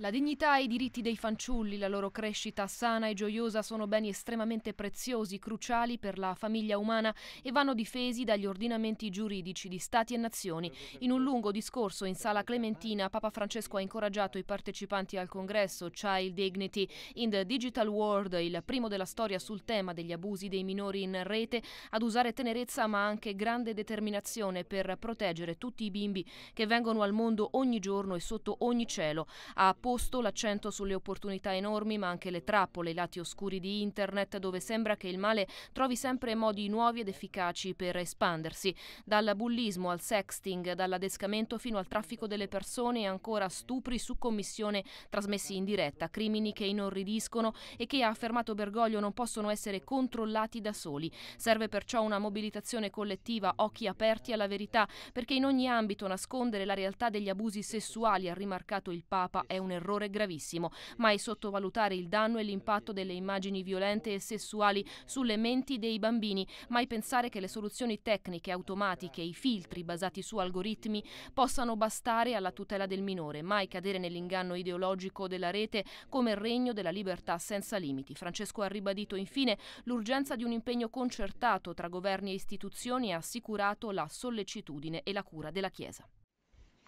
La dignità e i diritti dei fanciulli, la loro crescita sana e gioiosa sono beni estremamente preziosi, cruciali per la famiglia umana e vanno difesi dagli ordinamenti giuridici di Stati e nazioni. In un lungo discorso in sala Clementina, Papa Francesco ha incoraggiato i partecipanti al congresso Child Dignity in the Digital World, il primo della storia sul tema degli abusi dei minori in rete, ad usare tenerezza ma anche grande determinazione per proteggere tutti i bimbi che vengono al mondo ogni giorno e sotto ogni cielo. A posto l'accento sulle opportunità enormi ma anche le trappole, i lati oscuri di internet dove sembra che il male trovi sempre modi nuovi ed efficaci per espandersi, dal bullismo al sexting, dall'adescamento fino al traffico delle persone e ancora stupri su commissione trasmessi in diretta, crimini che inorridiscono e che, ha affermato Bergoglio, non possono essere controllati da soli. Serve perciò una mobilitazione collettiva, occhi aperti alla verità, perché in ogni ambito nascondere la realtà degli abusi sessuali, ha rimarcato il Papa, è un errore errore gravissimo. Mai sottovalutare il danno e l'impatto delle immagini violente e sessuali sulle menti dei bambini. Mai pensare che le soluzioni tecniche, automatiche, i filtri basati su algoritmi possano bastare alla tutela del minore. Mai cadere nell'inganno ideologico della rete come regno della libertà senza limiti. Francesco ha ribadito infine l'urgenza di un impegno concertato tra governi e istituzioni e ha assicurato la sollecitudine e la cura della Chiesa.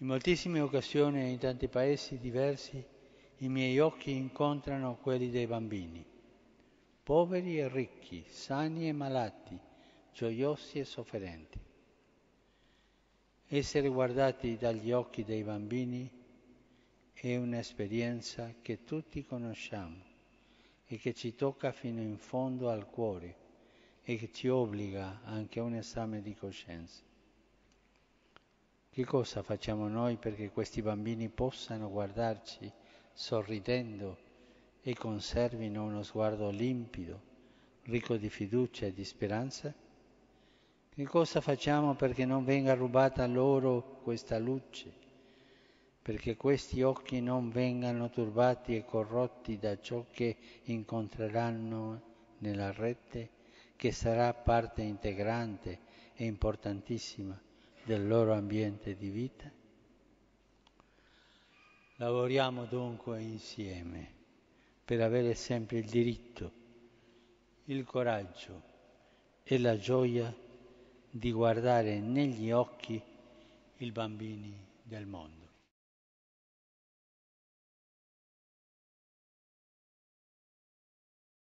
In moltissime occasioni e in tanti paesi diversi i miei occhi incontrano quelli dei bambini, poveri e ricchi, sani e malati, gioiosi e sofferenti. Essere guardati dagli occhi dei bambini è un'esperienza che tutti conosciamo e che ci tocca fino in fondo al cuore e che ci obbliga anche a un esame di coscienza. Che cosa facciamo noi perché questi bambini possano guardarci sorridendo e conservino uno sguardo limpido, ricco di fiducia e di speranza? Che cosa facciamo perché non venga rubata loro questa luce, perché questi occhi non vengano turbati e corrotti da ciò che incontreranno nella rete, che sarà parte integrante e importantissima del loro ambiente di vita. Lavoriamo dunque insieme per avere sempre il diritto, il coraggio e la gioia di guardare negli occhi i bambini del mondo.